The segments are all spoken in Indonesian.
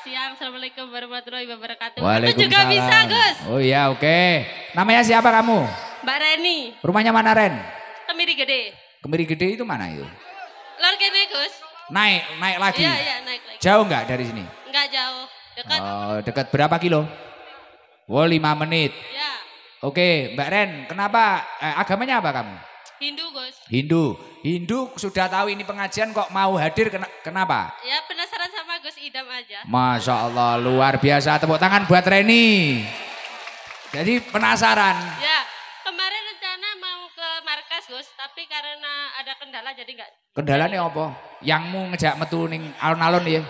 siang. Assalamualaikum warahmatullahi wabarakatuh. Waalaikumsalam. Itu juga bisa, Gus. Oh iya, oke. Okay. Namanya siapa kamu? Mbak Reni. Rumahnya mana, Ren? Kemiri Gede. Kemiri Gede itu mana itu? Lor kene, Gus. Naik, naik lagi. Iya, iya, naik lagi. Jauh nggak dari sini? Nggak jauh. Dekat. Oh, dekat berapa kilo? Oh, lima menit. Iya. Oke, Mbak Ren, kenapa eh, agamanya apa kamu? Hindu, Gus. Hindu. Hindu sudah tahu ini pengajian kok mau hadir kenapa? Ya penasaran sama idam aja. Masya Allah, luar biasa. Tepuk tangan buat Reni. Jadi penasaran. Ya, kemarin rencana mau ke markas Gus, tapi karena ada kendala jadi enggak. nih apa? Yangmu ngejak metu ning alun-alun ya?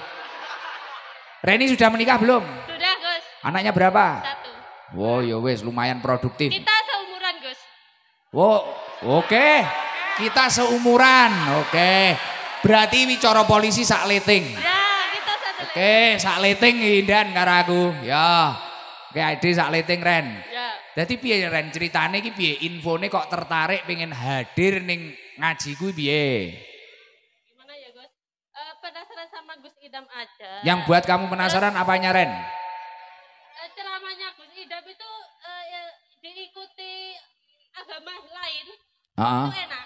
Reni sudah menikah belum? Sudah Gus. Anaknya berapa? Satu. Wow, oh, ya wes lumayan produktif. Kita seumuran Gus. Wow, oh, oke. Okay. Kita seumuran, oke. Okay. Berarti coro polisi sak leting. Ya. Oke, sak leting indan karo aku. Ya. Oke, ade sak leting Ren. Ya. Dadi piye Ren ceritane iki piye? Infone kok tertarik pengen hadir ning ngaji kuwi piye? Gimana ya, Gus? Uh, penasaran sama Gus Idam aja. Yang buat kamu penasaran Terus, apanya Ren? Uh, ceramahnya Gus Idam itu uh, ya, diikuti agama lain. Heeh. Itu enak.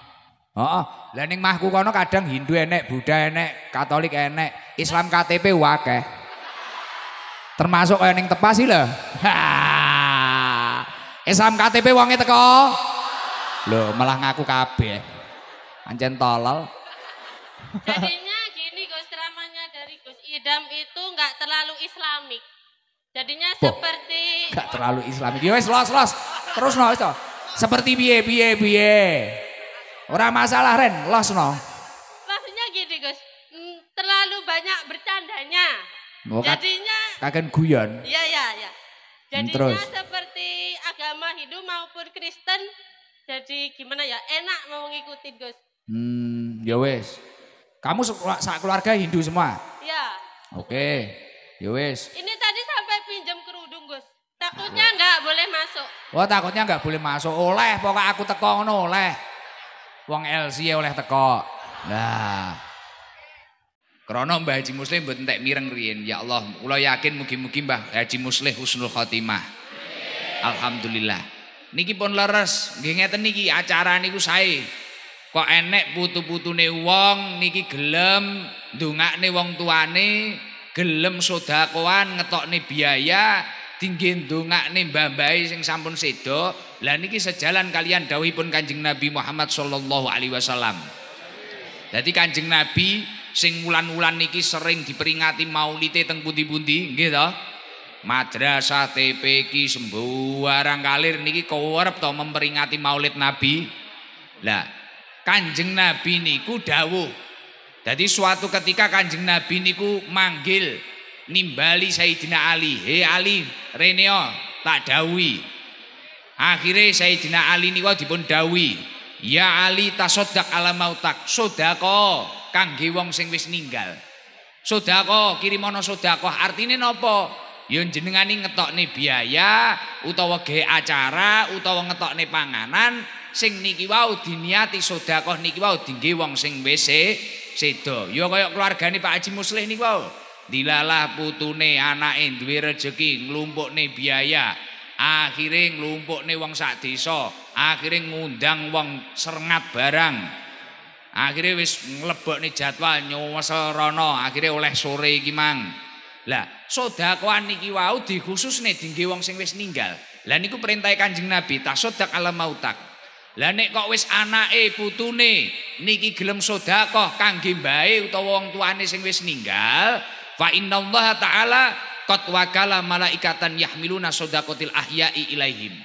Heeh. Lah ning mahku kono kadang Hindu enek, Buddha enek, Katolik enek. Islam KTP wakai. Termasuk kaya ning tepas sih lho. Islam KTP wangnya teko. Lho, malah ngaku kabeh. Anjen tolol. Jadinya gini Gus, ceramahnya dari Gus Idam itu nggak terlalu islamik. Jadinya oh, seperti nggak terlalu islamik. Ya los los. Terus no wis Seperti biye biye biye. Orang masalah Ren, los no. Oh, Jadinya kagak guyon. Iya iya iya. Hmm, Jadinya Terus. seperti agama Hindu maupun Kristen jadi gimana ya enak mau ngikutin Gus. Hmm, ya wes. Kamu keluarga Hindu semua? Iya. Oke. Ya wes. Ini tadi sampai pinjam kerudung Gus. Takutnya enggak boleh masuk. Wah oh, takutnya enggak boleh masuk. Oleh Pokok aku teko oleh. Wong LC oleh teko. Nah. Krana Mbah Haji Muslim buat entek mireng rien Ya Allah, kula yakin mugi-mugi Mbah Haji Muslim husnul khotimah. Alhamdulillah. Niki pun leres, nggih niki acara niku usai, Kok enek putu-putune wong niki gelem ndongakne wong tuane, gelem ngetok ne biaya, tinggi ndongakne mbah-mbahe sing sampun sedo. Lah niki sejalan kalian pun Kanjeng Nabi Muhammad sallallahu alaihi wasallam. jadi Kanjeng Nabi sing wulan-wulan niki sering diperingati maulite teng pundi-pundi nggih to madrasah iki sembarang kalir niki kerep to memperingati maulid nabi lah kanjeng nabi niku dawuh jadi suatu ketika kanjeng nabi niku manggil nimbali Sayyidina Ali Hei Ali reneo tak dawi akhirnya Sayyidina Ali niku dipun dawi ya Ali tasodak ala mautak sodako kangge wong sing wis ninggal. Sodako, kirimono sodako, artinya nopo? Yun jenengan ini ngetok nih biaya, utawa ge acara, utawa ngetok nih panganan, sing niki wau diniati sodako niki wau tinggi wong sing wc sedo. Ya kaya keluarga nih Pak Haji Muslih niki wau. Dilalah putune anakin duwe rejeki nglumpuk nih biaya akhirnya ngelumpuk nih wong sak desa akhirnya ngundang wong serengat barang Akhirnya wis nih jadwal nyuwesel rono, akhirnya oleh sore gimang, Lah, sedekah niki wau nih tinggi wong sing wis ninggal. Lah niku perintah Kanjeng Nabi, tasodak ala mautak. Lah nek kok wis anake putune niki gelem sedekah kang gimbae utawa wong tuane sing wis ninggal, fa innallaha taala kot wakala malaikatan yahmiluna sedaqatil ahya'i ilaihim.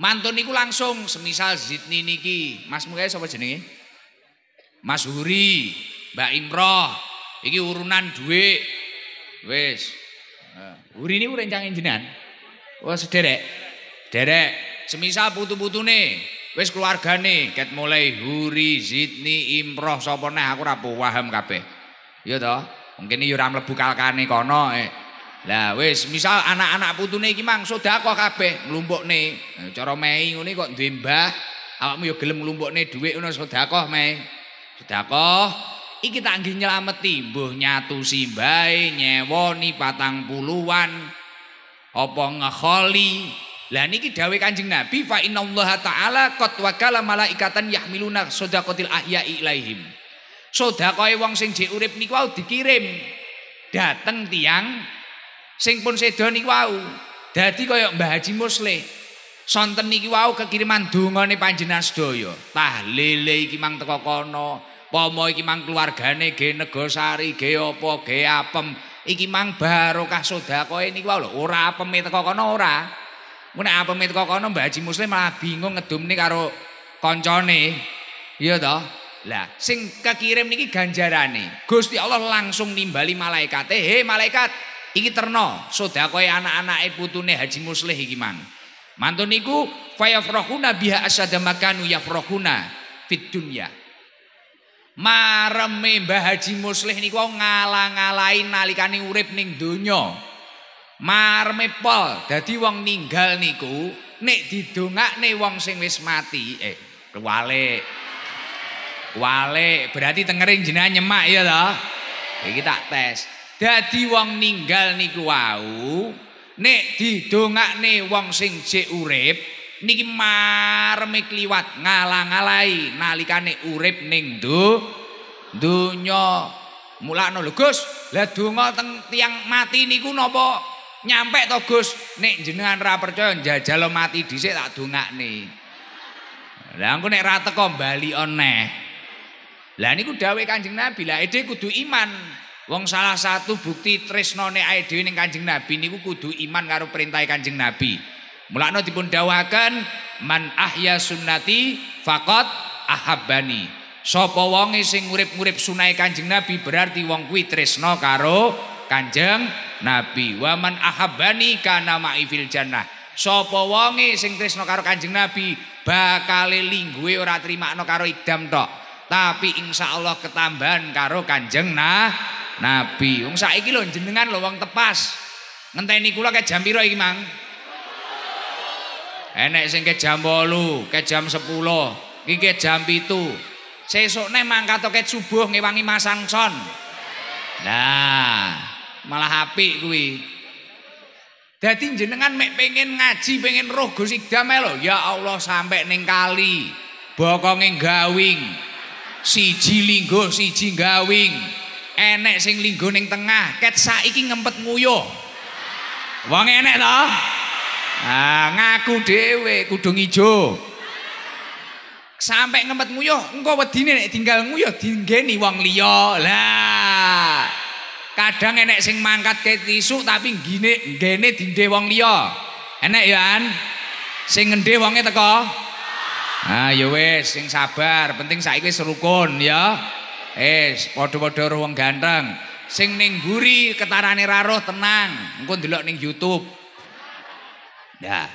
Mantun niku langsung semisal Zidni niki, Mas Mukai sapa jenenge? Mas Huri, Mbak Imroh, ini urunan duit. wes. Nah, Huri niku rencang jenengan. Wah, sederek. Derek, semisal putu wes keluarga nih, ket mulai Huri, Zidni, Imroh sapa aku rapu waham kape. Iya toh, Mungkin ini ora lebu kalkane kono. Eh. Lah wes misal anak-anak putune iki mang kape, kabeh nih. Nah, cara mei ini kok dimbah. mbah, awakmu ya gelem duit dhuwit sudah kok mei. Sedekah iki tak nggih nyelameti mbuh nyatu bae nyewoni patang puluhan apa ngekholi lah niki dawuh Kanjeng Nabi fa innallaha ta'ala qad wakala malaikatan yahmiluna sadaqatil ahya ilaihim sedekahe wong sing jek urip niku wau dikirim dateng tiang sing pun sedo niku wau dadi kaya Mbah Haji Musleh sonten niki wau kekiriman dungane panjenengan sedaya tahlile iki mang teko kono Pomo iki mang keluargane ge negosari, ge apa, ge apem. Iki mang barokah sedekah niku wae lho, ora apeme teko kono ora. Mun nek apeme teko kono Mbah Haji Muslim malah bingung ngedumne karo koncone. Iya toh? Lah, sing kekirim niki ganjarane. Gusti Allah langsung nimbali malaikate, "He malaikat, iki terno sedekoe anak-anake putune Haji muslim iki mang." Mantun niku fayafrahuna biha asyadama makanu yafrahuna fid dunya. Mareme Mbah Haji Muslih niku ngalah-ngalahi nalikane urip ning donya. Mareme pol, dadi wong ninggal niku nek didongakne wong sing wis mati eh kewale. Kewale, berarti tengering jenengan nyemak ya toh. Iki tak tes. Dadi wong ninggal niku wau nek didongakne wong sing jek urip niki marme kliwat ngalang-alai nalikane urip ning du dunya mulane lho Gus lah donga teng tiang mati niku napa nyampe to Gus nek jenengan ra percaya jajal mati dhisik tak dongakne lah engko nek ra teko bali oneh lah niku dawuh Kanjeng Nabi lah ede kudu iman wong salah satu bukti tresnane ae dhewe ning Kanjeng Nabi niku kudu iman karo perintah Kanjeng Nabi Mulakno dipun dawakan man ahya sunnati fakot ahabani. Sopo wonge sing urip-urip sunai Kanjeng Nabi berarti wong kuwi tresno karo Kanjeng Nabi. Waman man ahabbani kana ma'ifil jannah. Sopo wonge sing tresno karo Kanjeng Nabi bakale lingguhe ora trimakno karo idam tok. Tapi insya Allah ketambahan karo Kanjeng nah, Nabi. Wong saiki lho jenengan lho wong tepas. Ngenteni kula kaya jam iki, Mang? enek sing ke jam wolu ke jam 10, ini ke jam pitu sesok nih mangka toke subuh ngewangi masang son nah malah api kuwi jadi jenengan mek pengen ngaji pengen roh gusik damai lo ya Allah sampai ning kali bokongi gawing siji linggo siji gawing enek sing linggo ning tengah ket saiki ngempet nguyo wong enek toh Ah, ngaku dhewe kudung ijo. Sampai ngempet nguyuh, engko wedine nek tinggal nguyuh dinggeni wong liya. Lah. Kadang enek sing mangkat ke tisu tapi gini ngene dinde wong liya. Enek ya, An. Sing ngendhe wonge teko? Ah, ya wis, sing sabar, penting saiki wis rukun ya. Eh, padha-padha wong ganteng. Sing ning guri ketarane raruh tenang, engko ndelok ning YouTube. Ya.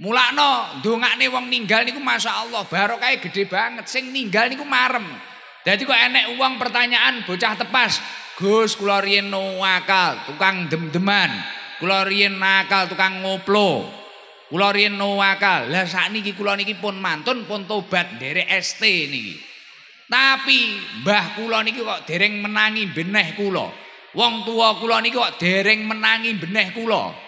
Mulakno nih wong ninggal niku Masya Allah barokahnya gede banget. Sing ninggal niku marem. Jadi kok enek uang pertanyaan bocah tepas. Gus kula riyen no akal, tukang dem-deman. Kula riyen nakal, tukang ngoplo. Kula riyen no akal. Lah sakniki kula niki pun mantun pun tobat nderek ST niki. Tapi mbah kula niki kok dereng menangi beneh kula. Wong tua kula niki kok dereng menangi beneh kula.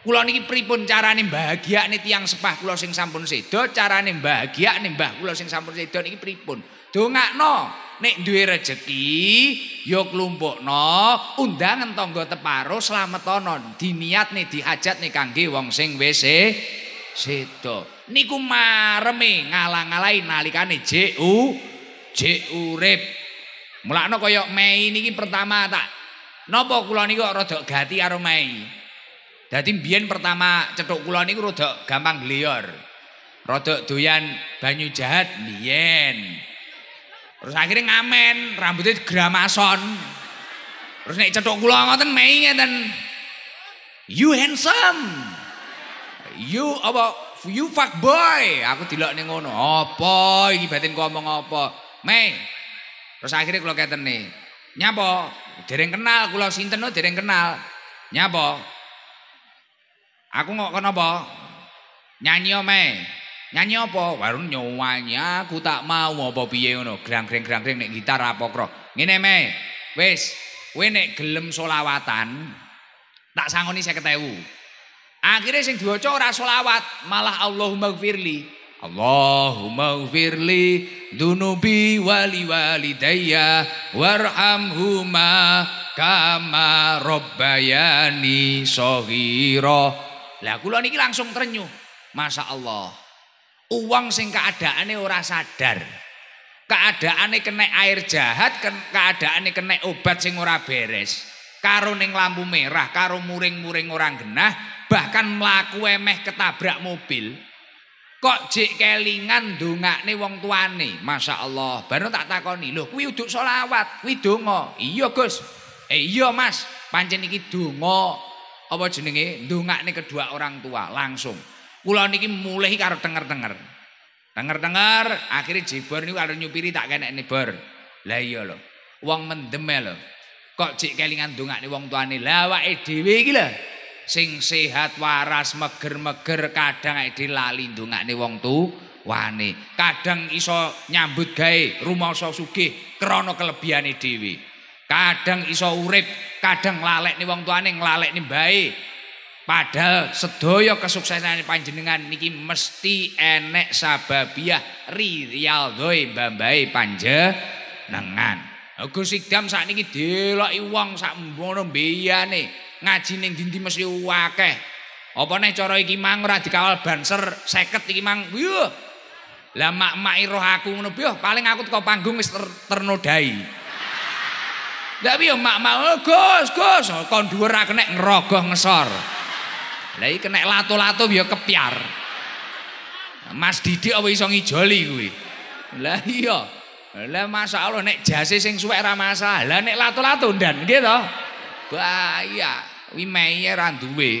Kula niki pripun carane bahagia nih tiang sepah kula sing sampun sedo, carane bahagia nih mbah kula sing sampun sedo niki pripun. Dongakno nek duwe rejeki ya klumpukno undangan tangga teparo slametono diniat nih dihajat nih kangge wong sing wis e, sedo. Niku mareme ngalang-alai nalikane JU JU urip. Mulakno kaya Mei niki pertama tak. Napa kula niki kok rada gati karo Mei? Jadi bian pertama cetuk kula niku rada gampang gliyor. Rada doyan banyu jahat bian Terus akhirnya ngamen, rambutnya gramason. Terus nek cetuk kula ngoten mei ngeten. You handsome. You apa you fuck boy. Aku dilok ning ngono. Apa iki batin ku ngomong apa? Mei. Terus akhirnya kula nih Nyapa? Dereng kenal kula sinten oh, dereng kenal. Nyapa? Aku kok kenapa? Nyanyi omae. Nyanyi apa? Baru nyawanyi aku tak mau apa piye ngono. Grang-grang-grang nek gitar apa kro. Ngene me. Wis, kowe nek gelem solawatan tak sangoni 50.000. Akhirnya sing diwaca ora solawat, malah Allahumma gfirli. Allahumma gfirli dunubi wali wali walidayya warhamhuma kama rabbayani shaghira. Lah kula niki langsung trenyuh. Masya Allah. Uang sing keadaannya ora sadar. Keadaannya kena air jahat, keadaannya kena obat sing ora beres. Karo ning lampu merah, karo muring-muring orang genah, bahkan mlaku emeh ketabrak mobil. Kok jik kelingan dongakne wong tuane? Masya Allah. Baru tak takoni. Loh, kuwi uduk sholawat, kuwi donga. Iya, Gus. Eh, iya, Mas. Pancen iki donga. apa jenenge ndongakne kedua orang tua langsung. Kula niki mulih karo denger-denger. denger dengar akhirnya jibor niku karo nyupiri tak kenekne bor. Lah iya lho. Wong mendeme lho. Kok cik kelingan ndongakne wong tuane. Lah awake dhewe iki lho. Sing sehat waras meger-meger kadang awake dilali ndongakne wong tu wane. Kadang iso nyambut gawe iso sugih krana kelebihane dhewe. kadang iso urip kadang lalek nih wong tuane ngelalek nih baik padahal sedoyo kesuksesan panjenengan niki mesti enek sababiah rial doi bambai panje nengan aku sikdam saat niki delok iwang sak mbono biya nih ngaji neng dinti mesti wakeh apa nih coro iki mang ora dikawal banser seket iki mang wuh lah mak mak iroh aku ngono paling aku tuh panggung ternodai Ndak piye mak mau oh, Gus, Gus, oh, kon dhuwur ra kenek ngerogoh ngesor. Lah iki kenek lato-lato ya kepiar. Mas Didik apa iso ngijoli kuwi? Lah iya. Lah Allah nek jase sing suwek ra masalah. Lah nek lato-lato ndan nggih to? Bahaya. Kuwi meye ra duwe.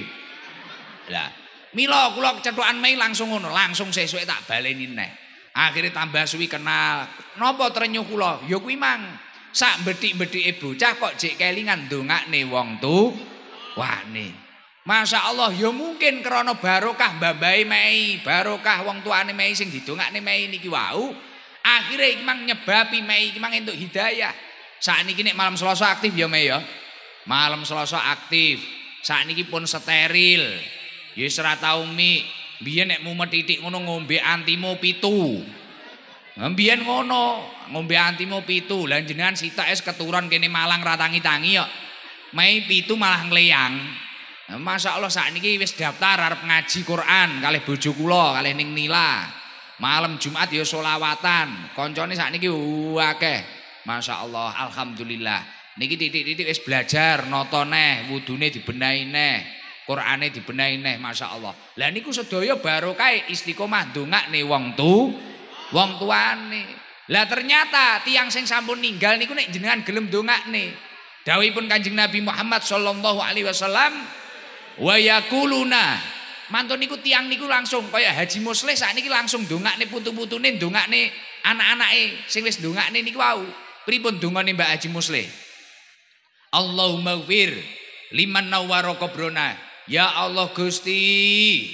Lah Mila kula cethukan mei langsung ngono, langsung sesuk tak baleni neh. akhirnya tambah suwi kenal. Napa trenyu kula? Ya kuwi mang sak betik betik ibu cah kok jek kelingan nih wong tu wah nih masa Allah ya mungkin kerono barokah babai mei, barokah wong tuane mei sing nih mei niki wau, akhirnya iki nyebabi mei emang untuk hidayah saat ini kini malam Selasa aktif ya mei ya. Malam Selasa aktif. saat ini pun steril. Ya ora tau mi, nih nek mumet titik ngono ngombe antimo pitu. Mbiyen ngono, ngombe antimu pitu lan jenengan sitok es keturun kene Malang ratangi-tangi yo mai pitu malah ngleyang Masya Allah saat ini wis daftar harap ngaji Quran kalih bojo kula kalih ning nila malam Jumat yo ya solawatan koncone saat ini uh, akeh Masya Allah Alhamdulillah niki titik-titik wis belajar notone neh wudune dibenahi neh Qurane dibenahi neh Masya Allah lah niku baru barokah istiqomah dongak nih wong tu wong tuane lah ternyata tiang sing sampun ninggal niku nek jenengan gelem Dawi pun Kanjeng Nabi Muhammad sallallahu alaihi wasallam wa yaquluna mantun niku tiang niku langsung kaya Haji Musleh niki langsung nih putu-putune nih anak anak eh sing wis nih niku wau. Pripun nih Mbak Haji Musleh? Allahumma ghfir liman nawwara Ya Allah Gusti,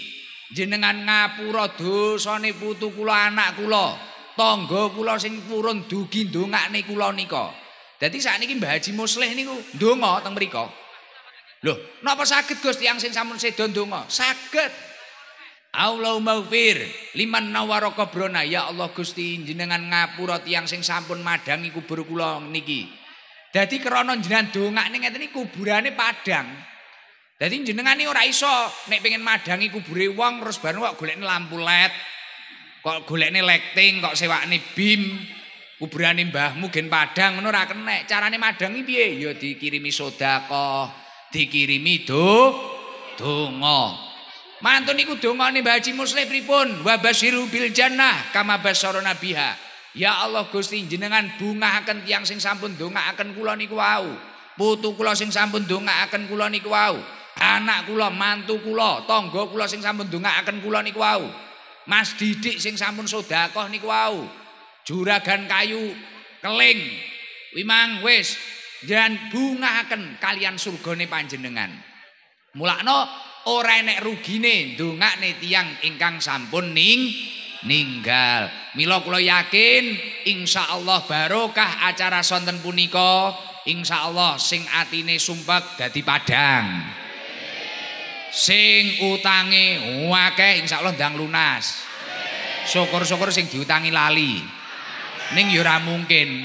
jenengan ngapura dosane putu kula anak kula. tangga kula sing purun dugi ndongakne kula nika. Dadi sakniki Mbah Haji Musleh niku ndonga teng mriku. Lho, napa saged Gusti yang sing sampun sedo ndonga? Saged. Allahumma ufir liman nawara kobrona ya Allah Gusti jenengan ngapura tiang sing sampun madangi kubur kula niki. Dadi krana jenengan dongakne ngeten iki kuburane padang. Dadi jenengan ora iso nek pengen madangi kubure wong terus bareng kok golekne lampu led. kok golekne lekting kok sewakne bim kuburane mbahmu gen padang ngono ora kene carane madangi piye ya dikirimi sedekah dikirimi do donga mantun iku dongane Mbah Haji Muslim pripun wa basyiru bil jannah kama basyara nabiha ya Allah Gusti jenengan bungahaken tiang sing sampun dongaaken kula niku wau putu kula sing sampun dongaaken kula niku wau anak kula mantu kula tangga kula sing sampun dongaaken kula niku wau Mas Didik sing sampun sedekah niku wau. Juragan kayu keling. Wimang wis jan bungahaken kalian surgane panjenengan. Mulakno ora enek rugine ndongakne tiyang ingkang sampun ning ninggal. Mila kula yakin insyaallah barokah acara sonten punika insyaallah sing atine sumpek dadi padhang. Hmm. sing utange Insya Allah ndang lunas. Syukur-syukur sing diutangi lali. Ning yura ya mungkin.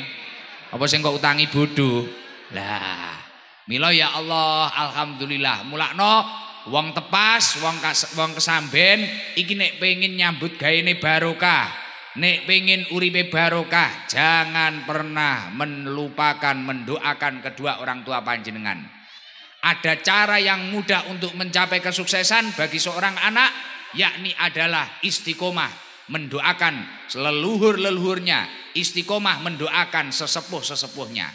Apa sing kok utangi bodoh? Lah, milo ya Allah, alhamdulillah. Mulakno wong tepas, wong kas, wong kesamben iki nek pengin nyambut gaene barokah. Nek pengin uribe barokah, jangan pernah melupakan mendoakan kedua orang tua panjenengan. Ada cara yang mudah untuk mencapai kesuksesan bagi seorang anak, yakni adalah istiqomah, mendoakan leluhur-leluhurnya, istiqomah mendoakan sesepuh-sesepuhnya.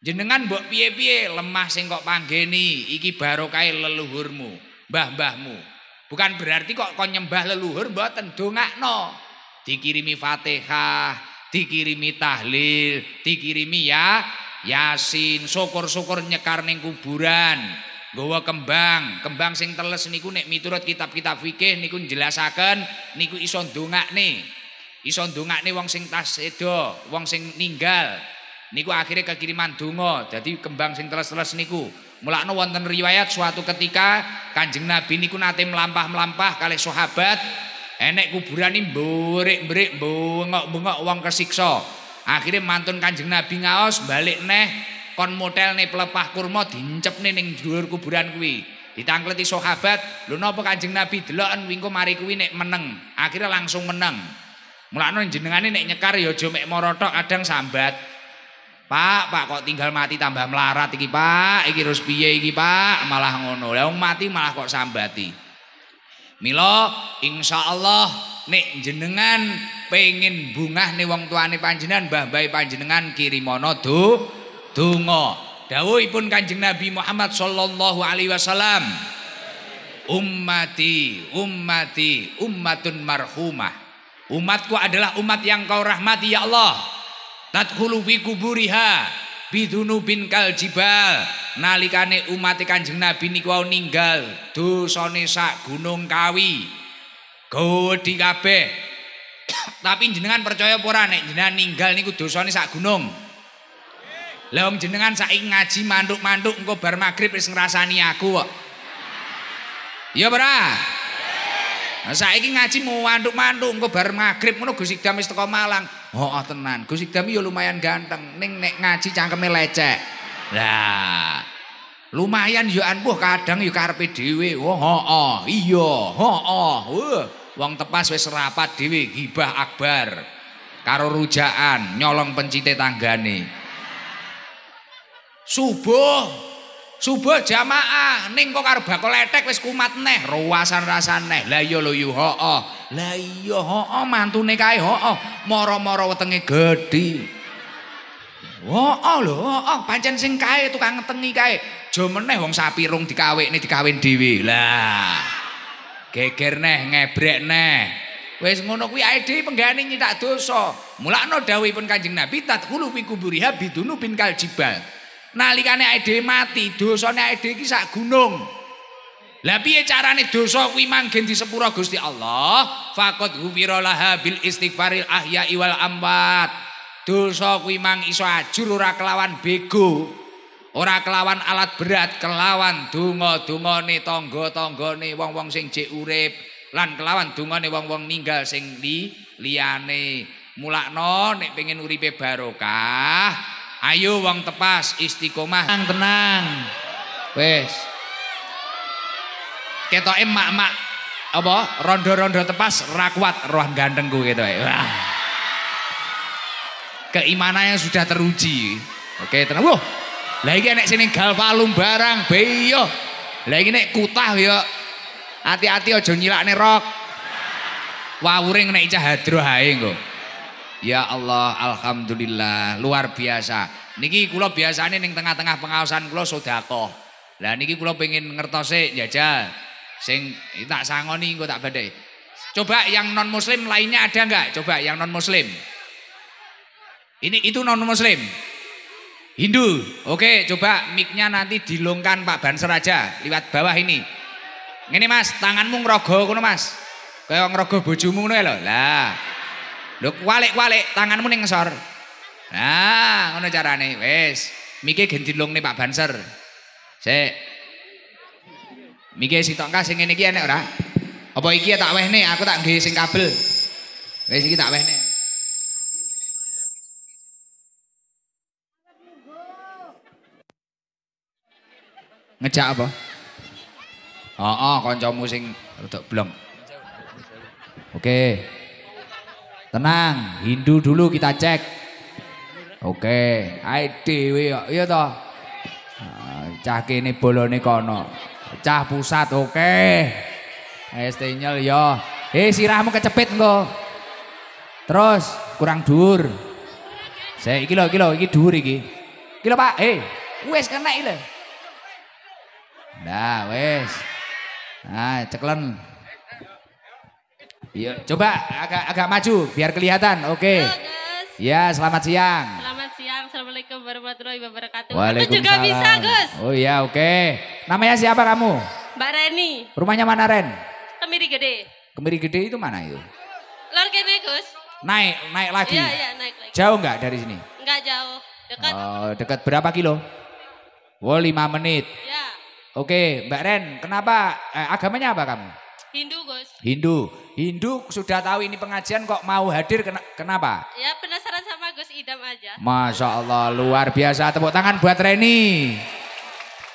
Jenengan mbok piye-piye lemah sing kok panggeni, iki barokai leluhurmu, mbah bahmu. Bukan berarti kok kon nyembah leluhur mboten dongakno. Dikirimi Fatihah, dikirimi tahlil, dikirimi ya Yasin, syukur-syukur nyekar ning kuburan, gawa kembang, kembang sing teles niku nek miturut kitab-kitab fikih niku jelasaken, niku iso ndongakne. Iso ndongakne wong sing tasedo, wong sing ninggal. Niku akhirnya kekiriman donga, jadi kembang sing teles-teles niku. Mulakno wonten riwayat suatu ketika Kanjeng Nabi niku nate melampah-melampah kali sahabat enek kuburan ini berik berik bengok-bengok uang kesiksa. Akhirnya mantun Kanjeng Nabi ngaos balik neh kon motel nih pelepah kurma nih neng dulur kuburan kuwi. Ditangkleti sahabat, lu nopo Kanjeng Nabi an wingko mari kuwi nek meneng. Akhirnya langsung meneng. mulakno jenengane nek nyekar ya jomek morotok kadang sambat. Pak, Pak kok tinggal mati tambah melarat iki, Pak. Iki harus piye iki, Pak? Malah ngono. Lah mati malah kok sambati. milo insya Allah nek jenengan pengen bungah nih wong tuane panjenengan mbah bayi panjenengan kirimono tungo, donga pun kanjeng Nabi Muhammad sallallahu alaihi wasallam ummati ummati ummatun marhumah umatku adalah umat yang kau rahmati ya Allah tadhulu fi kuburiha bidunu bin kaljibal nalikane umat kanjeng Nabi niku ninggal dosane sak gunung kawi Gawedi kabeh. Tapi jenengan percaya apa ora nek jenengan ninggal niku dosane sak gunung. Lah jenengan saiki ngaji mantuk-mantuk. engko bar magrib wis ngrasani aku kok. Iya ora? saiki ngaji mau mantuk manduk engko bar magrib ngono Gus Idam wis teko Malang. Hooh oh, tenan. Gus Idam ya lumayan ganteng ning nek ngaji cangkeme lecek. Lah Lumayan yo ampuh kadang yo karepe dhewe. Oh, oh, iya. Hooh. Oh. Wong tepas wis rapat dhewe gibah akbar. Karo rujakan nyolong pencite tanggane. Subuh. Subuh jamaah ning kok karo bakal letek wis kumat neh, ruasan rasan neh. Lah iya lho yo hooh. Lah iya hooh mantune kae hooh. Mara-mara wetenge gedhi. Hooh lho hooh pancen sing kae tukang ngetengi kae. aja meneh wong sapi rung dikawekne dikawin dhewe. Lah. Geger neh ngebrek neh. Wis ngono kuwi ae dhewe penggane nyitak dosa. Mulakno dawuhipun Kanjeng Nabi tadkhulu fi kuburiha bidunubin kaljibal. Nalikane ae dhewe mati, dosane ae dhewe iki sak gunung. Lah piye carane dosa kuwi manggen di Gusti Allah? Faqad ghufira laha bil istighfaril ahya'i wal amwat. Dosa kuwi mang iso ajur ora kelawan bego. Ora kelawan alat berat, kelawan nih tonggo, tonggo nih, wong-wong sing jek urep lan kelawan nih, wong-wong ninggal sing li mulak non nih pengen uripe barokah, ayo wong tepas istiqomah. Tenang, tenang. wes keto emak emak apa rondo-rondo tepas rakwat roh ganteng gue gitu. Wah. Keimanannya sudah teruji. Oke, tenang. wow. Lagi iki nek sini Galvalum barang beyo. Lagi nek kutah yo. Hati-hati nyilak nyilakne rok. Wawuring nek ijah hadro hae engko. Ya Allah, alhamdulillah, luar biasa. Niki biasa nih neng tengah-tengah kulo sudah kok. Lah niki kulo pengen ngertose jajal. Ya Sing tak sangoni engko tak badai. Coba yang non muslim lainnya ada enggak? Coba yang non muslim. Ini itu non muslim. Hindu. Oke, coba micnya nanti dilongkan Pak Banser aja lewat bawah ini. Ini Mas, tanganmu ngrogo kuno Mas. Kayak ngrogo bojomu ngono ya, lho. Lah. Lho kwalik-kwalik tanganmu ning ngisor. Nah, ngono carane. Wis, mike gendilong nih Pak Banser. Sik. Mike sitok kas sing ngene iki enek ora? Apa iki ya tak wehne, aku tak nggih sing kabel. Wis iki tak wehne. Ngejak apa? oh, oh, kancamu sing rodok blong. Oke. Tenang, Hindu dulu kita cek. Oke, ae dhewe kok iya toh. Cah kene bolone kono. Cah pusat oke. Wis yo. yo, Eh sirahmu kecepit engko. Terus kurang dur, saya iki lho iki lho iki dhuwur iki. Iki lho Pak, eh wis kena iki Dah, wes. Nah, ceklon. Iya, coba agak agak maju biar kelihatan. Oke. Okay. Ya, selamat siang. Selamat siang. Assalamualaikum warahmatullahi wabarakatuh. Waalaikumsalam. Aku juga bisa, Gus. Oh iya, oke. Okay. Namanya siapa kamu? Mbak Reni. Rumahnya mana, Ren? Kemiri Gede. Kemiri Gede itu mana itu? Lor kene, Gus. Naik, naik lagi. Iya, iya, naik lagi. Jauh enggak dari sini? Enggak jauh. Dekat. Oh, dekat berapa kilo? Oh, lima menit. Iya. Oke, Mbak Ren, kenapa eh, agamanya apa kamu? Hindu, Gus. Hindu. Hindu sudah tahu ini pengajian kok mau hadir kenapa? Ya penasaran sama Gus Idam aja. Masya Allah, luar biasa. Tepuk tangan buat Reni.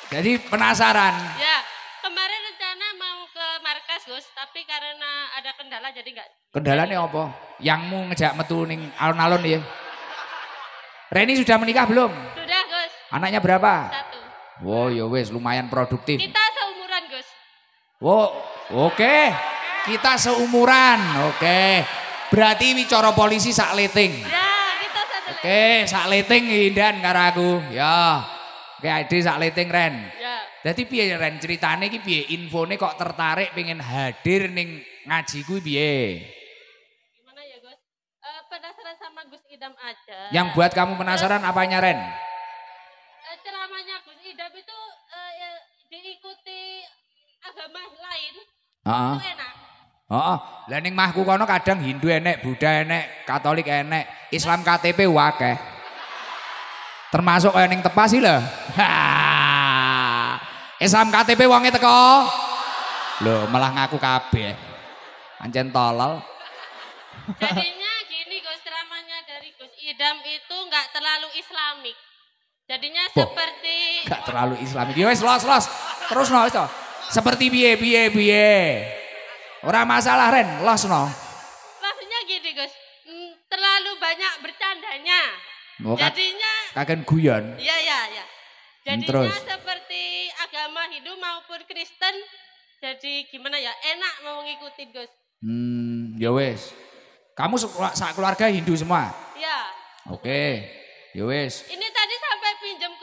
Jadi penasaran. Ya, kemarin rencana mau ke markas Gus, tapi karena ada kendala jadi enggak. Kendalanya apa? mau ngejak metu ning alun-alun ya. Reni sudah menikah belum? Sudah, Gus. Anaknya berapa? Satu. Wo ya wis lumayan produktif. Kita seumuran, Gus. Wo, oke. Okay. Kita seumuran. Oke. Okay. Berarti wicara polisi sak leting. Ya, kita satu. Oke, okay, sak leting Indan karo aku. Ya. Oke, ide sak leting Ren. Ya. Jadi piye Ren ceritane iki info Infone kok tertarik pengen hadir ning ngaji gue piye? Gimana ya, Gus? Uh, penasaran sama Gus Idam aja. Yang buat kamu penasaran Terus, apanya Ren? Heeh. Heeh. Lah ning mahku kono kadang Hindu enek, Buddha enek, Katolik enek, Islam KTP wakeh. Termasuk kaya ning tepas iki lho. Islam KTP wonge teko. Lo malah ngaku KB. Ancen tolol. Jadinya gini Gus Dramanya dari Gus Idam itu nggak terlalu islamik. Jadinya seperti Enggak terlalu islamik. Yo ya wis los los. Terus no wis seperti biye biye biye, Ora masalah Ren, no. Maksudnya gini Gus, mm, terlalu banyak bercandanya. Oh, Jadinya kagak guyon. Iya iya iya. Hmm, Jadinya Terus. seperti agama Hindu maupun Kristen jadi gimana ya enak mau ngikutin Gus. Hmm, ya wes. Kamu sekeluarga Hindu semua? Iya. Oke. Okay. Ya wes. Ini tadi sampai pinjam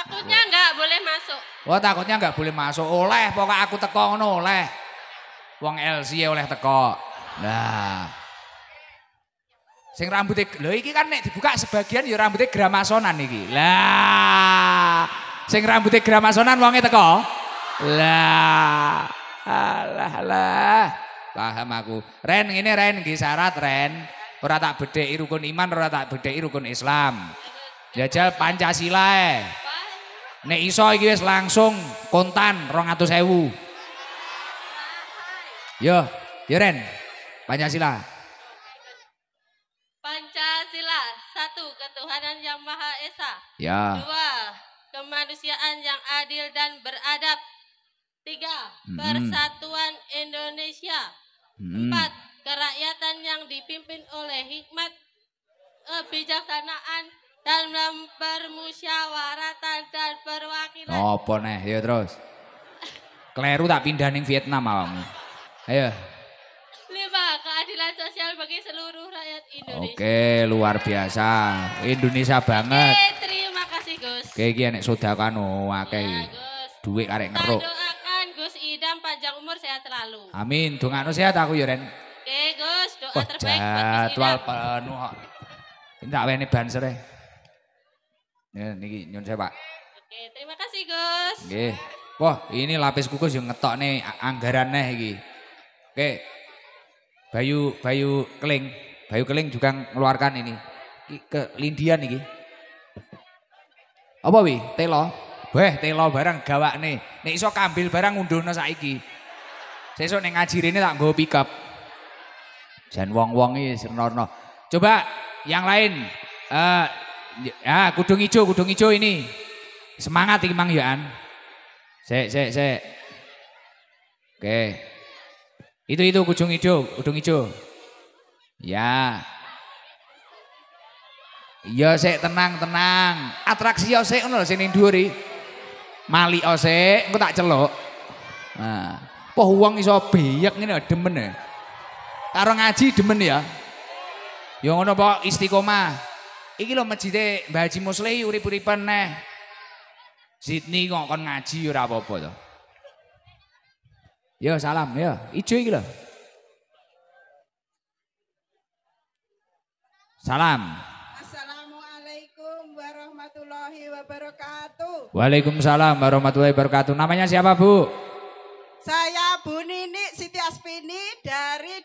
Takutnya enggak boleh masuk. Wah, oh, takutnya enggak boleh masuk. Oleh pokok aku teko ngono oleh. Wong LC oleh teko. Nah. Sing rambutnya, lho iki kan nek dibuka sebagian ya rambutnya gramasonan iki. Lah. Sing rambutnya gramasonan wonge teko. Lah. Alah lah. Paham aku. Ren ini Ren nggih syarat Ren. Ora tak bedheki rukun iman, ora tak bedheki rukun Islam. Jajal Pancasila e. Nek iso iki wis langsung kontan 200.000. Yo, yo Ren. Pancasila. Pancasila, satu ketuhanan yang Maha Esa. Ya. Dua, kemanusiaan yang adil dan beradab. Tiga, persatuan hmm. Indonesia. Hmm. Empat, kerakyatan yang dipimpin oleh hikmat, kebijaksanaan, dalam permusyawaratan dan perwakilan. Apa nih, Ya terus. Kleru tak pindah nih Vietnam awakmu. Ayo. Lima, keadilan sosial bagi seluruh rakyat Indonesia. Oke, luar biasa. Indonesia banget. Oke, terima kasih Gus. Oke, ini anak sudah kan, oke. Oh, ya, Duit karek ngeruk. Doakan Gus Idam panjang umur sehat selalu. Amin. Dongano sehat aku ya, Ren. Oke, Gus, doa oh, terbaik buat Gus Idam. Jadwal penuh. Ini tak wene banser ya. Ya, niki nyun saya Pak. Oke, terima kasih Gus. Oke. Wah, ini lapis kukus yang ngetok nih anggarannya iki. Oke. Bayu Bayu Keling, Bayu Keling juga ngeluarkan ini ke Lindian iki. Apa wi? Telo. Weh, telo barang nih. Nih iso kambil barang Saya saiki. neng ning ini tak gue pick up. Jan wong-wong iki Coba yang lain uh, Ya, kudung hijau kudung hijau ini. Semangat iki Mang Yoan. Sik, sik, Oke. Itu itu kudung hijau kudung hijau Ya. Ya saya tenang, tenang. Atraksi yo saya ngono lho sing ning Mali yo saya engko tak celuk. Nah, poh wong iso beyek ngene demen ya. Karo ngaji demen ya. Ya ngono Pak istiqomah. Iki lo masjidnya Mbak Haji Musli urip-uripan nih. Sydney kok kon ngaji ora apa-apa to. Yo salam yo, ijo iki lho. Salam. Assalamualaikum warahmatullahi wabarakatuh. Waalaikumsalam warahmatullahi wabarakatuh. Namanya siapa, Bu? Saya Bu Nini Siti Aspini dari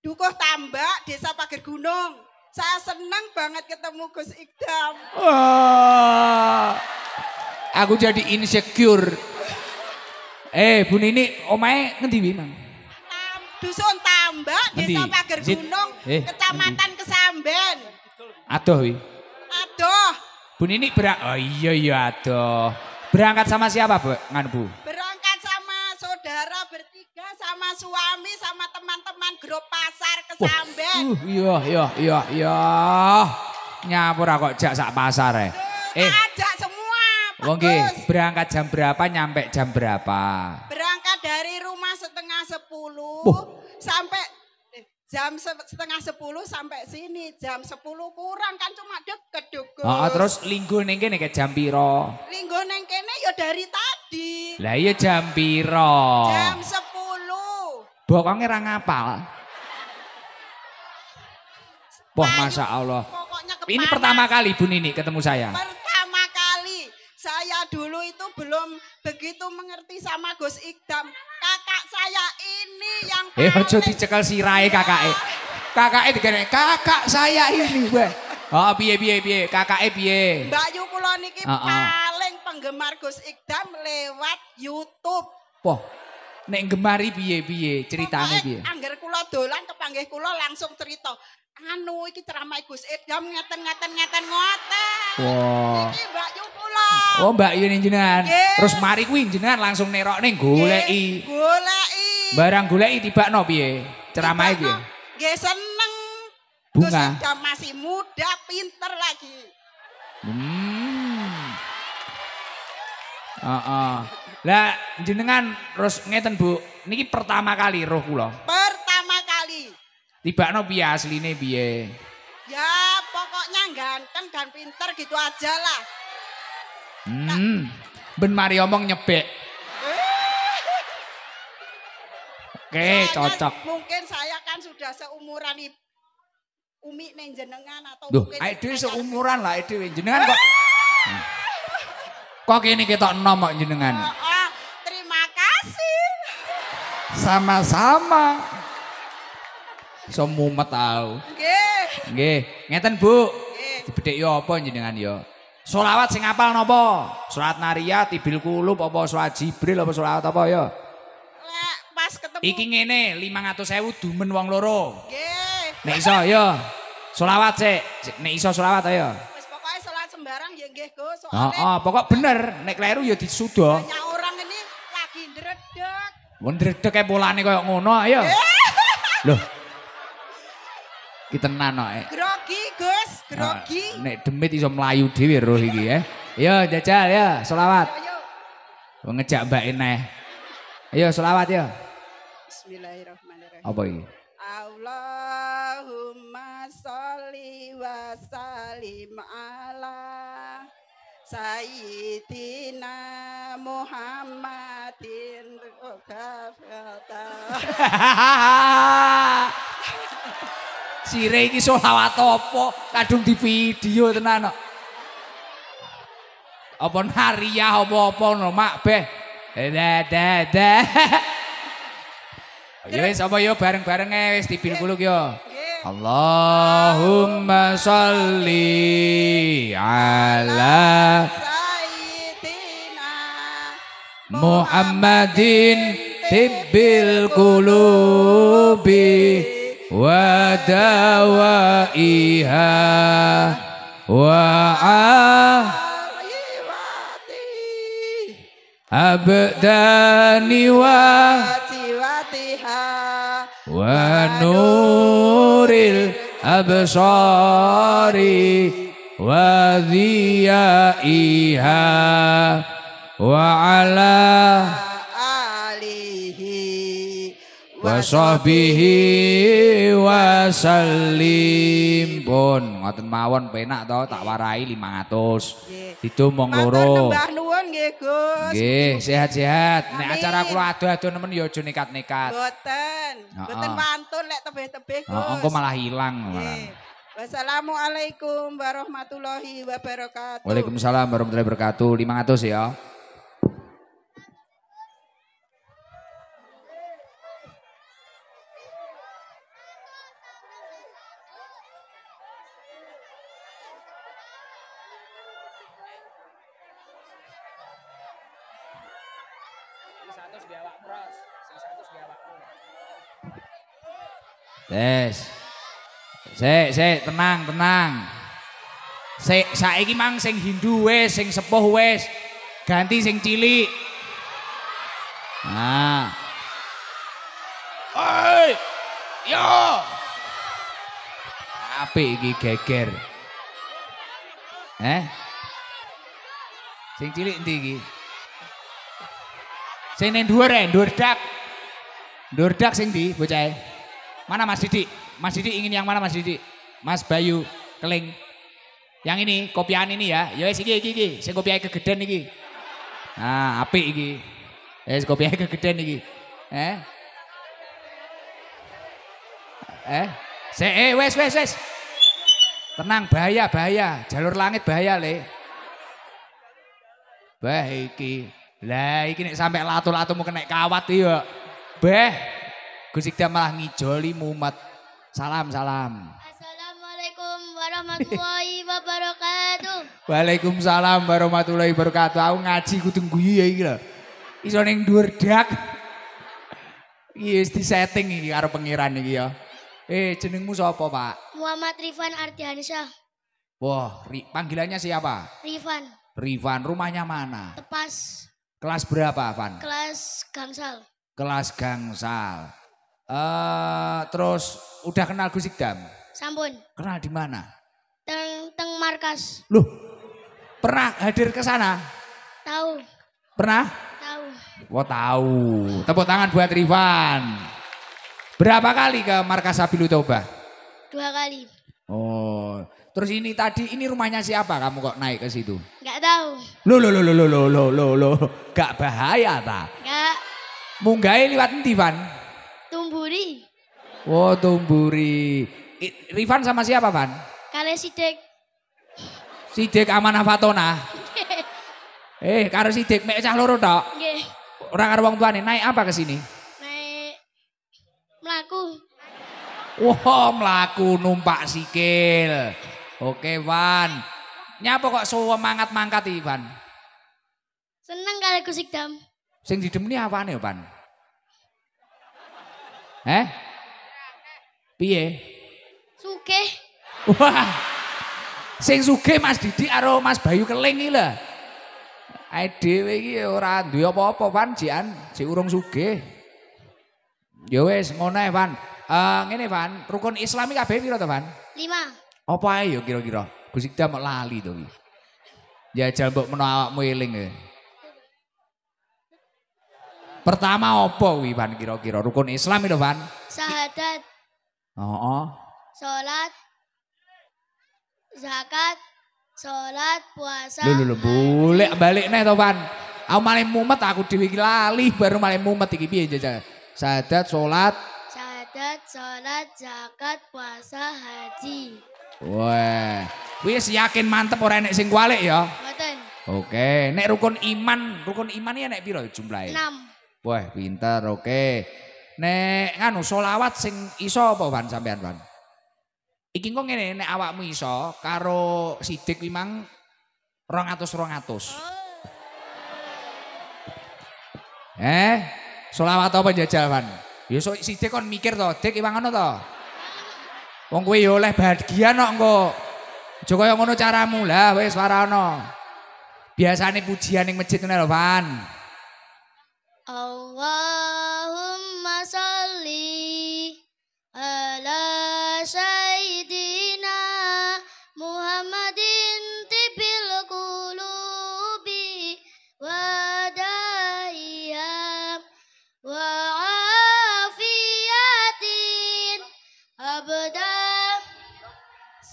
Dukuh Tambak, Desa Pager Gunung. Saya senang banget ketemu Gus Ikdam. Wah. Aku jadi insecure. Eh, Bu Nini, omae ngendi wi, Mang? dusun Tambak, Desa Pager Gunung, eh, Kecamatan Kesamben. Adoh wi. Adoh. Bu Nini berang. Oh iya iya adoh. Berangkat sama siapa, Bu? Ngan Bu? Ber suami sama teman-teman grup pasar ke Oh, uh, iya, iya, iya, iya. Nyapura kok jak sak pasar ya. Eh. Ajak semua. Oke, berangkat jam berapa nyampe jam berapa? Berangkat dari rumah setengah sepuluh oh. sampai eh, jam setengah sepuluh sampai sini jam sepuluh kurang kan cuma deket deket. Oh, terus linggo neng kene ke jam piro? Linggo neng kene ya dari tadi. Lah iya jam piro? Jam sepuluh. Bokongnya ra ngapal. Wah, Masya Allah. Ini pertama kali Bu Nini ketemu saya. Pertama kali. Saya dulu itu belum begitu mengerti sama Gus Ikdam. Kakak saya ini yang Eh, aja dicekal kakak. Kakak itu kayaknya, kakak saya ini, weh. Oh, biye, biye. Kakak itu biye. Mbak Yukulon ini paling penggemar Gus Ikdam lewat YouTube. Wah, Nek gemari piye-piye ceritane piye? Angger kula dolan kepanggih kula langsung cerita. Anu iki ceramah Gus Edam ngeten-ngeten ngeten ngoten. Wah. Wow. Iki Mbak Yu kula. Oh Mbak Yu jenengan. Terus mari kuwi jenengan langsung nerok nerokne goleki. Goleki. Barang goleki tibakno piye? Ceramah piye? Nggih seneng. Bunga. Gus Edam masih muda, pinter lagi. Hmm. Ah. Uh lah jenengan terus ngeten Bu, niki pertama kali roh kula. Pertama kali. Tibakno piye asline biye. Ya pokoknya ganteng dan pinter gitu aja lah. Hmm. Ben mari omong nyebek. Oke, cocok. Mungkin saya kan sudah seumuran Umi neng jenengan atau Duh, mungkin Ayo seumuran lah itu jenengan kok. kok ini kita enom kok jenengan. Oh, oh. Sama-sama. semua mumet tau. ngeten Bu. Dibedhek yo apa jenengan yo? Solawat sing apal napa? surat nariyah, tibil kulub apa salat Jibril apa solawat apa yo? pas ketemu. Iki ngene sewu dumen wong loro. Nggih. Nek iso yo. Solawat sik. Nek iso solawat ayo. pokoknya pokoke sembarang ya nggih, Gus. Heeh, pokok bener. Nek kleru ya disudo. Nyawa Wonder kayak bola nih kayak ngono ayo. Eh. Loh. Kita nano eh. Grogi, Gus, grogi. Nah, nek demit iso mlayu dewi roh iki ya. Eh. Yo jajal ya, selawat. Ngejak Mbak ini. Ayo selawat ya. Bismillahirrahmanirrahim. Apa ini? Allahumma sholli wa sallim ala Sayyidina Muhammadin Sire iki so opo, kadung di video tenan kok. Apa nariyah opo apa no mak beh. Eh, ya wis apa yo bareng-bareng wis dipil kuluk yo. Allahumma salli ala Sayyidina Muhammadin tibbil qulubi wa dawaiha wa abdani wa wa nur الأبصار وذيائها وعلى pun ngoten mawon penak to tak warai 500 mong loro Mbah nuwun nggih Gus nggih sehat-sehat nek acara kula nemen ya aja nekat-nekat lek tebih-tebih Gus heeh engko malah ilang malah Wassalamualaikum warahmatullahi wabarakatuh. Waalaikumsalam warahmatullahi wabarakatuh. 500 ya. Yes. Sik, sik, tenang, tenang. Sik, saiki mang sing Hindu wis, sing sepuh wis. Ganti sing cilik. Nah. hei Yo! Apik iki geger. Eh? Sing cilik endi iki? Sing ning dhuwur e, dhuwur dak. Dhuwur dak sing ndi bocahe? Mana Mas Didi? Mas Didi ingin yang mana Mas Didi? Mas Bayu Keling. Yang ini kopian ini ya. Yo ya wis iki iki iki, sing kopiae kegeden iki. Nah, apik iki. Ya wis kopiae kegeden iki. Eh? Eh? Se eh wes wes wes. Tenang bahaya bahaya, jalur langit bahaya le. Bah iki. Lah iki nek sampe latul-latumu kena kawat iya. Beh. Gusikda malah ngijoli mumat. Salam, salam. Assalamualaikum warahmatullahi wabarakatuh. Waalaikumsalam warahmatullahi wabarakatuh. Aku ngaji kudu guyu ya iki lho. Iso ning dhuwur dak. Iki wis setting iki karo pengiran iki ya. Eh, jenengmu sapa, Pak? Muhammad Rifan Ardiansyah. Wah, ri, panggilannya siapa? Rifan. Rifan, rumahnya mana? Tepas. Kelas berapa, Van? Kelas Gangsal. Kelas Gangsal. Uh, terus udah kenal Gus Ikdam? Sampun. Kenal di mana? Teng teng markas. Loh. Pernah hadir ke sana? Tahu. Pernah? Tahu. Wah, oh, tahu. Tepuk tangan buat Rivan. Berapa kali ke markas Sabilu Toba? Dua kali. Oh, terus ini tadi ini rumahnya siapa kamu kok naik ke situ? Enggak tahu. Lo lo lo lo lo lo lo lo lu gak bahaya ta? Enggak. Munggai liwat ndi, Van? tumburi. Oh tumburi. Rifan sama siapa, Van? Kare Sidik. Sidik Amanah Fatona. eh, karo Sidik mek cah loro tok. Nggih. Ora karo wong tuane, naik apa ke sini? Naik mlaku. Wah, wow, mlaku numpak sikil. Oke, Van. Nyapa kok semangat mangkat iki, Van? Seneng kali Gus Sikdam. Sing didemeni apane, Van? Eh? Piye? Suke. Wah. Sing suke Mas Didi karo Mas Bayu keling iki lho. Ae dhewe iki ora duwe apa-apa pan jian, si urung suke. Ya wis ngono ae Pan. Eh ngene Pan, rukun Islam iki kabeh pira to Pan? 5. Apa ae giro ya kira-kira? Gusti Dah lali to iki. Jajal mbok menawa awakmu eling ya. Pertama apa wiban Van kira-kira rukun Islam itu Van? Syahadat. oh Salat. Zakat. Salat, puasa. Lho lho boleh balik nih to Van. Aku malah mumet aku dhewe lali baru malah mumet iki piye jajal. Syahadat, salat. Syahadat, salat, zakat, puasa, haji. Wah, wis yakin mantep orang enek sing kualik ya? Mboten. Oke, nek rukun iman, rukun iman ya nek piro jumlahnya? 6. Wah, pinter, oke. Okay. Nek anu solawat sing iso apa sampean Wan? Iki kok ngene nek awakmu iso karo sidik limang rongatus rongatus Eh, solawat apa jajal Wan? Ya so, si kon mikir to, Dik iwang ngono to. Wong kowe ya oleh bahagia nok engko. Aja kaya ngono caramu. Lah wis warana. Biasane pujian ning masjid ngene lho, Van. اللهم صل على سيدنا محمد طب القلوب ودائها وعافية أبدا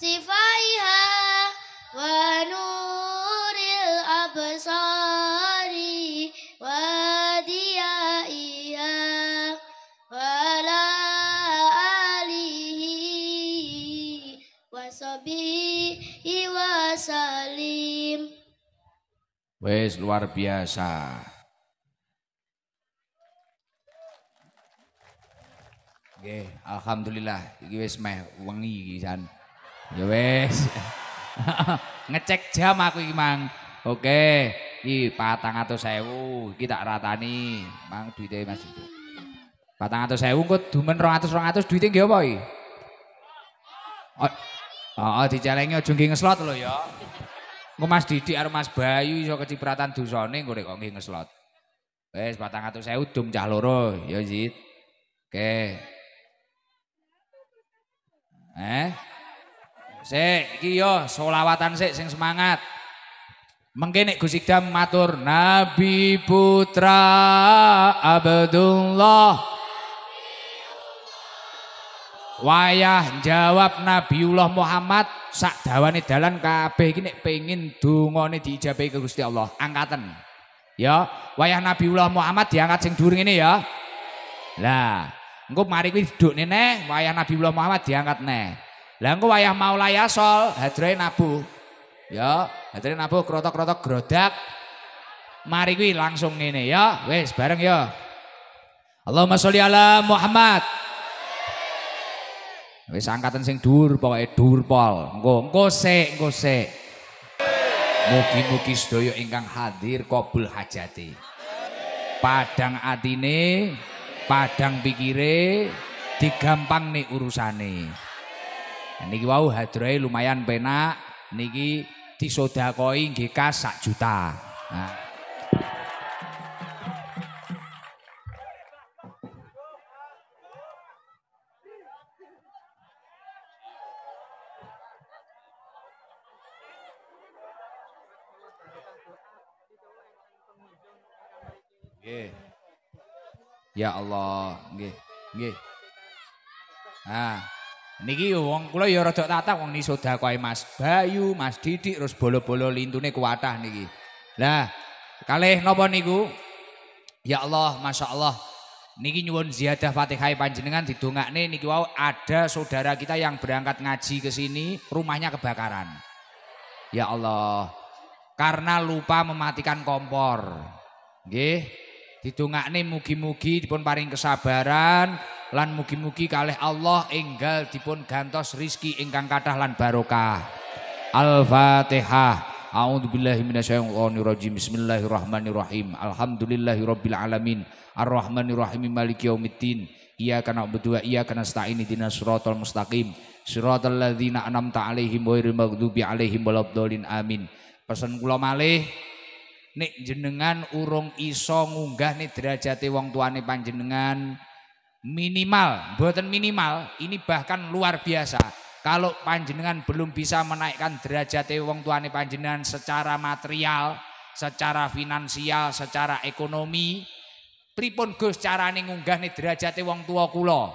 صفائها ونور sabihi wa salim. Wes luar biasa. Oke, alhamdulillah iki wis meh wengi iki san. Ya wis. Ngecek jam aku iki, Mang. Oke, iki 400.000 iki tak ratani, Mang duite Mas. 400.000 kok dumen 200 200 duite nggih apa iki? Oh, Oh oh aja nggih ngeslot lho ya. Engko Mas Didi karo Mas Bayu iso kecipratan dosane gue kok nggih ngeslot. Wis 400.000 saya cah loro ya Zid. Oke. Eh? Sik, iki yo ya, selawatan sik sing semangat. Mengke nek Gusikdam matur Nabi Putra Abdullah Wayah jawab Nabiullah Muhammad sak dawane dalan kabeh iki nek pengin dungane diijabahi ke Gusti Allah. Angkatan. Ya, wayah Nabiullah Muhammad diangkat sing dhuwur ngene ya. Lah, engko mari kuwi dudukne nene, wayah Nabiullah Muhammad diangkat neh. Lah engko wayah Maula Yasol hadrahe nabuh. Ya, hadrahe nabuh krotok-krotok grodak. Mari kuwi langsung ngene ya. Wis bareng ya. Allahumma sholli ala Muhammad. Wis angkatan sing dhuwur pokoke durpol. Engko engko sik, engko sik. Mugi-mugi sedaya ingkang hadir kabul hajati. Padang atine, padang pikire, digampang nih urusane. Nah, niki wau hadrohe lumayan penak niki disodakoi nggih kas sak juta. Nah. Ya Allah, nggih, nggih. Nah, niki wong kula ya rada tata wong soda dakoe Mas Bayu, Mas Didik terus bolo-bolo lintune kuatah niki. Lah, kalih napa niku? Ya Allah, Masya Allah. Niki nyuwun ziyadah Fatihah panjenengan didongakne niki wau ada saudara kita yang berangkat ngaji ke sini rumahnya kebakaran. Ya Allah. Karena lupa mematikan kompor. Nggih. Didongakne mugi-mugi dipun paring kesabaran lan mugi-mugi kalih Allah enggal dipun gantos rizki ingkang kathah lan barokah. Al-Fatihah. A'udzu billahi minasyaitonir rajim. Bismillahirrahmanirrahim. Alhamdulillahirabbil alamin. Arrahmanirrahim maliki yaumiddin. Iyyaka na'budu wa iyyaka nasta'in ihdinas siratal mustaqim. Siratal ladzina an'amta 'alaihim ghairil maghdubi 'alaihim waladdallin. Amin. Pesan kula malih nek jenengan urung iso ngunggah nih derajati wong tuane panjenengan minimal, buatan minimal, ini bahkan luar biasa. Kalau panjenengan belum bisa menaikkan derajati wong tuane panjenengan secara material, secara finansial, secara ekonomi, pripun Gus carane ngunggah nih derajati wong tua kulo,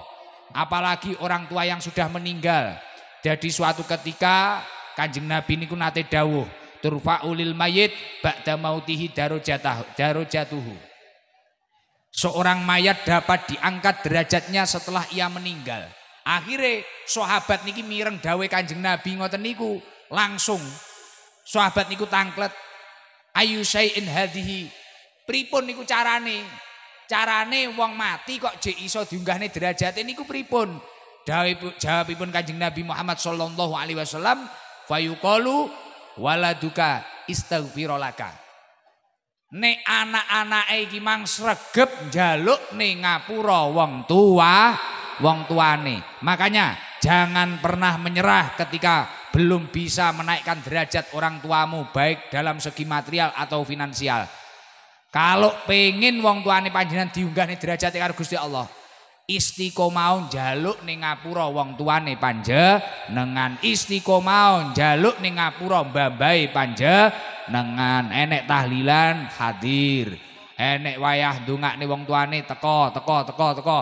Apalagi orang tua yang sudah meninggal. Jadi suatu ketika Kanjeng Nabi niku nate dawuh, Turfaulil mayit ba'da mautihi jatuhu. Seorang mayat dapat diangkat derajatnya setelah ia meninggal. Akhirnya sahabat niki mireng dawe Kanjeng Nabi ngoten niku langsung sahabat niku tangklet ayu sayin hadihi pripun niku carane carane wong mati kok jek iso diunggahne derajate niku pripun jawabipun Kanjeng Nabi Muhammad sallallahu alaihi wasallam fayuqalu waladuka istaghfirolaka. Nek anak anak iki mang sregep njaluk ning ngapura wong tua, wong tuane. Makanya jangan pernah menyerah ketika belum bisa menaikkan derajat orang tuamu baik dalam segi material atau finansial. Kalau pengen wong tuane panjenengan diunggah derajat karo Gusti Allah, istiqomah jaluk ning wong tuane panje nengan istiqomah jaluk ning babai panje nengan enek tahlilan hadir enek wayah dungak nih wong tuane teko teko teko teko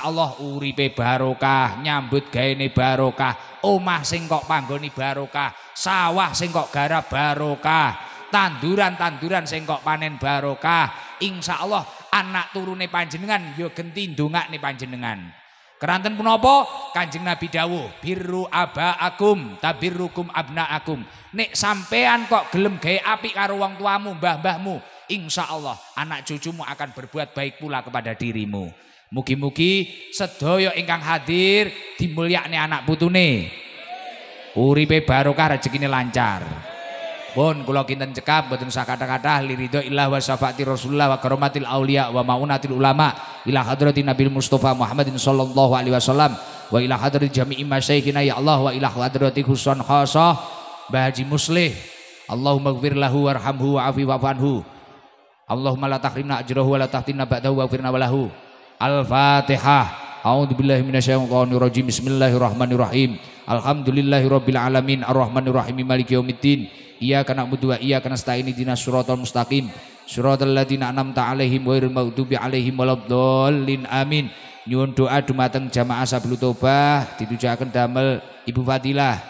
Allah uripe barokah nyambut gaene barokah omah singkok panggoni barokah sawah singkok garap barokah tanduran-tanduran singkok panen barokah Allah anak turune panjenengan ya genti nih panjenengan. Keranten punopo, Kanjeng Nabi dawuh, birru rukum abna akum. Nek sampean kok gelem gawe api karo wong tuamu, mbah-mbahmu, Allah anak cucumu akan berbuat baik pula kepada dirimu. Mugi-mugi sedoyo ingkang hadir dimulyakne anak putune. Uripe barokah rezekine lancar. Pun kula kinten cekap mboten usah kata-kata lirido illah wa syafaati Rasulullah wa karomatil aulia wa maunatil ulama ila hadratin Nabil Mustafa Muhammadin sallallahu alaihi wasallam wa ila hadrati jami'i masyayikhina ya Allah wa ila hadrati husan khasah Mbah Haji Muslih Allahumma gfir lahu warhamhu wa wa'fanhu Allahumma la tahrimna ajrahu wa la tahtinna ba'dahu firna walahu Al-Fatihah A'udzu billahi minasyaitonir rajim. Bismillahirrahmanirrahim. Alhamdulillahirabbil alamin arrahmanirrahim maliki yaumiddin mudua ia wa sta ini dina suratul mustaqim. suratul ladina an'amta 'alaihim ghairil maghdubi 'alaihim waladdallin. Amin. nyun doa dumateng jamaah Sablu Tobah Ditujakan damel Ibu Fadilah.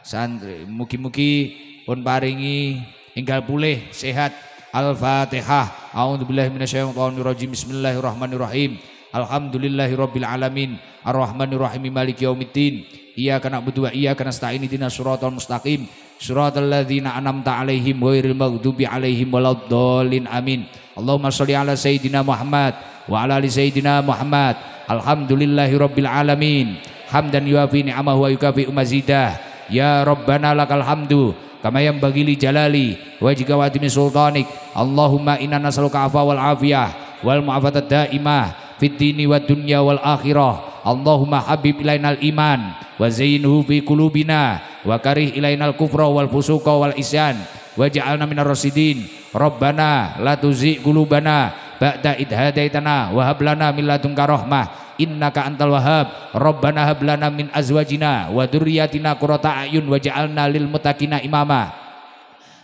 Santri mugi-mugi pun paringi inggal pulih sehat. Al-Fatihah. A'udzubillahi minasyaitonirrajim. Bismillahirrahmanirrahim. rabbil alamin. Arrahmanirrahim maliki yaumiddin. Iyyaka na'budu wa iyyaka nasta'in ihdinas suratul mustaqim surat alladzina an'amta 'alaihim Iril maghdubi 'alaihim waladdallin amin Allahumma salli ala sayyidina Muhammad wa ala ali sayyidina Muhammad rabbil alamin hamdan yuafi ni'amahu wa yukafi umazidah ya rabbana lakal hamdu kama yang bagili jalali jika wa adimi sultanik Allahumma inna nas'aluka afwa wal afiyah wal mu'afatat daimah fid dini wa dunya wal akhirah Allahumma habib ilainal iman wa zayinuhu fi qulubina wa karih ilainal kufra wal fusuqa wal isyan waj'alna minar rasidin rabbana la tuzigh qulubana ba'da id hadaitana wa hab lana min ladunka rahmah innaka antal wahhab rabbana hab lana min azwajina wa dzurriyyatina qurrata a'yun waj'alna lil muttaqina imama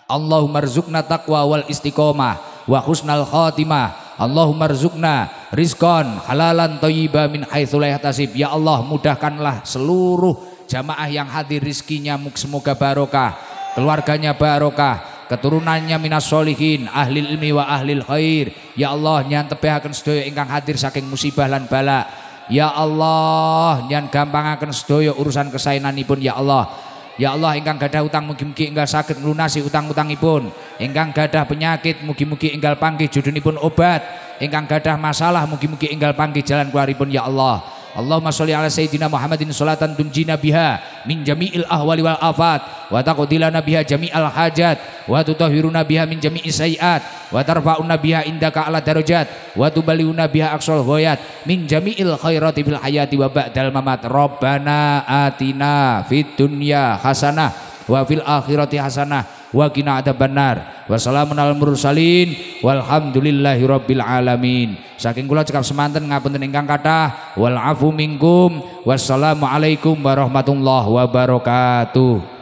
Allahumma rzuqna taqwa wal istiqomah wa husnal khatimah Allahumma rizukna rizkon halalan thayyiban min haitsu la Ya Allah mudahkanlah seluruh jamaah yang hadir rizkinya semoga barokah keluarganya barokah keturunannya minas solihin ahli ilmi wa ahli khair ya Allah nyan tebehaken sedoyo ingkang hadir saking musibah lan bala ya Allah nyan akan sedoyo urusan kesaenanipun ya Allah Ya Allah ingkang gadah utang mugi-mugi enggal sakit melunasi utang-utangipun. Ingkang gadah penyakit mugi-mugi enggal panggih judunipun obat. Ingkang gadah masalah mugi-mugi enggal panggih jalan keluaripun ya Allah. Allahumma sholli ala sayyidina Muhammadin salatan tunjina biha min jami'il ahwali wal afat wa taqdilana biha jami'al hajat wa tutahhiruna biha min jami'i sayiat wa tarfa'una biha indaka ala darajat wa tubaliuna biha aqsal ghayat min jami'il khairati fil hayati wa ba'dal mamat rabbana atina fid dunya hasanah wa fil akhirati hasanah wa qina adzabannar. Wassalamun al mursalin rabbil alamin. Saking kula cekap semanten ngapunten ingkang kathah wal afu minkum. Wassalamualaikum warahmatullahi wabarakatuh.